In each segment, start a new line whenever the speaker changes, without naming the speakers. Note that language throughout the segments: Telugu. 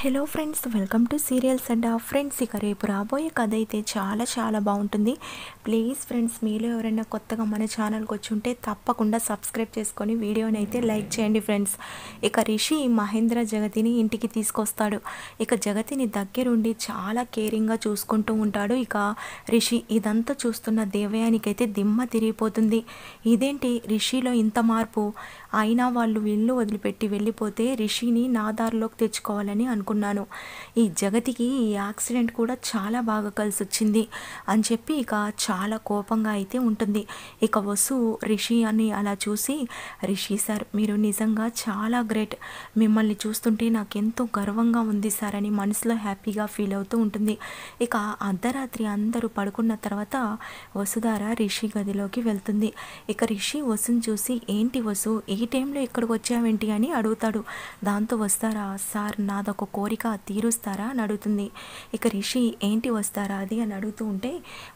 hello friends welcome to serials and friends ఇక రేపు రాబోయే కథ అయితే చాలా చాలా బాగుంటుంది ప్లీజ్ ఫ్రెండ్స్ మీలో ఎవరైనా కొత్తగా మన ఛానల్కి వచ్చి ఉంటే తప్పకుండా సబ్స్క్రైబ్ చేసుకొని వీడియోని అయితే లైక్ చేయండి ఫ్రెండ్స్ ఇక రిషి మహేంద్ర జగతిని ఇంటికి తీసుకొస్తాడు ఇక జగతిని దగ్గరుండి చాలా కేరింగ్గా చూసుకుంటూ ఉంటాడు ఇక రిషి ఇదంతా చూస్తున్న దేవయానికైతే దిమ్మ తిరిగిపోతుంది ఇదేంటి రిషిలో ఇంత మార్పు అయినా వాళ్ళు ఇల్లు వదిలిపెట్టి వెళ్ళిపోతే రిషిని నా దారిలోకి తెచ్చుకోవాలని అను అనుకున్నాను ఈ జగతికి ఈ యాక్సిడెంట్ కూడా చాలా బాగా కలిసి వచ్చింది అని చెప్పి ఇక చాలా కోపంగా అయితే ఉంటుంది ఇక వసు రిషి అని అలా చూసి రిషి సార్ మీరు నిజంగా చాలా గ్రేట్ మిమ్మల్ని చూస్తుంటే నాకెంతో గర్వంగా ఉంది సార్ అని మనసులో హ్యాపీగా ఫీల్ అవుతూ ఉంటుంది ఇక అర్ధరాత్రి అందరూ పడుకున్న తర్వాత వసుధార రిషి గదిలోకి వెళ్తుంది ఇక రిషి వసుని చూసి ఏంటి వసు ఏ టైంలో ఇక్కడికి వచ్చావేంటి అని అడుగుతాడు దాంతో వస్తారా సార్ నాదొక కోరిక తీరుస్తారా అని అడుగుతుంది ఇక రిషి ఏంటి వస్తారా అది అని అడుగుతూ ఉంటే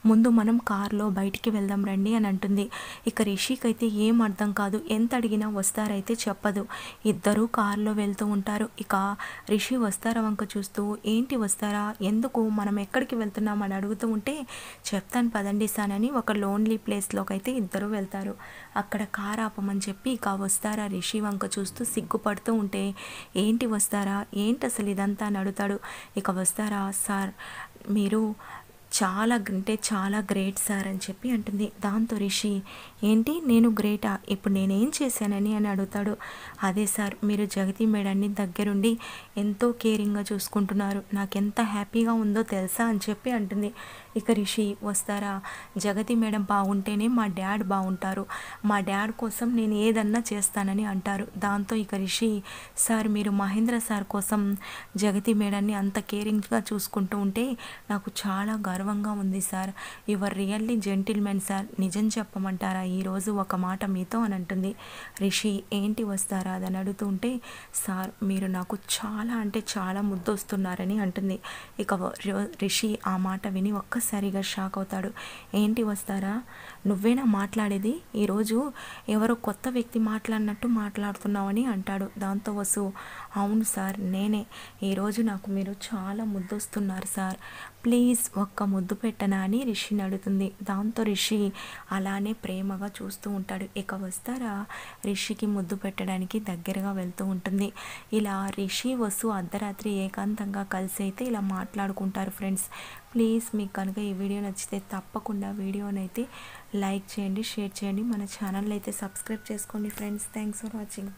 ముందు మనం కార్లో బయటికి వెళ్దాం రండి అని అంటుంది ఇక రిషికి అయితే ఏం అర్థం కాదు ఎంత అడిగినా వస్తారైతే చెప్పదు ఇద్దరూ కార్లో వెళ్తూ ఉంటారు ఇక రిషి వస్తారా వంక చూస్తూ ఏంటి వస్తారా ఎందుకు మనం ఎక్కడికి వెళ్తున్నాం అని అడుగుతూ ఉంటే చెప్తాను పదండి సానని ఒక లోన్లీ ప్లేస్లోకి అయితే ఇద్దరు వెళ్తారు అక్కడ కార్ ఆపమని చెప్పి ఇక వస్తారా రిషి వంక చూస్తూ సిగ్గుపడుతూ ఉంటే ఏంటి వస్తారా ఏంటి అసలు ఇదంతా అని అడుగుతాడు ఇక వస్తారా సార్ మీరు చాలా అంటే చాలా గ్రేట్ సార్ అని చెప్పి అంటుంది దాంతో రిషి ఏంటి నేను గ్రేటా ఇప్పుడు నేనేం చేశానని అని అడుగుతాడు అదే సార్ మీరు జగతి మేడాన్ని దగ్గరుండి ఎంతో కేరింగ్గా చూసుకుంటున్నారు నాకు ఎంత హ్యాపీగా ఉందో తెలుసా అని చెప్పి అంటుంది ఇక రిషి వస్తారా జగతి మేడం బాగుంటేనే మా డాడ్ బాగుంటారు మా డాడ్ కోసం నేను ఏదన్నా చేస్తానని అంటారు దాంతో ఇక రిషి సార్ మీరు మహేంద్ర సార్ కోసం జగతి మేడాన్ని అంత కేరింగ్గా చూసుకుంటూ ఉంటే నాకు చాలా గర్వంగా ఉంది sir your really gentlemen sir నిజం చెప్పమంటారా ఈరోజు ఒక మాట మీతో అని అంటుంది రిషి ఏంటి వస్తారా అని అడుగుతుంటే సార్ మీరు నాకు చాలా అంటే చాలా ముద్దొస్తున్నారని అంటుంది ఇక రిషి ఆ మాట విని ఒక్క ఒక్కసారిగా షాక్ అవుతాడు ఏంటి వస్తారా నువ్వేనా మాట్లాడేది ఈరోజు ఎవరో కొత్త వ్యక్తి మాట్లాడినట్టు మాట్లాడుతున్నావని అంటాడు దాంతో వసు అవును సార్ నేనే ఈరోజు నాకు మీరు చాలా ముద్దొస్తున్నారు సార్ ప్లీజ్ ఒక్క ముద్దు పెట్టనా అని రిషిని అడుగుతుంది దాంతో రిషి అలానే ప్రేమగా చూస్తూ ఉంటాడు ఇక వస్తారా రిషికి ముద్దు పెట్టడానికి దగ్గరగా వెళ్తూ ఉంటుంది ఇలా రిషి వసు అర్ధరాత్రి ఏకాంతంగా కలిసి అయితే ఇలా మాట్లాడుకుంటారు ఫ్రెండ్స్ ప్లీజ్ మీకు కనుక ఈ వీడియో నచ్చితే తప్పకుండా వీడియోనైతే లైక్ చేయండి షేర్ చేయండి మన ఛానల్ అయితే సబ్స్క్రైబ్ చేసుకోండి ఫ్రెండ్స్ థ్యాంక్స్ ఫర్ వాచింగ్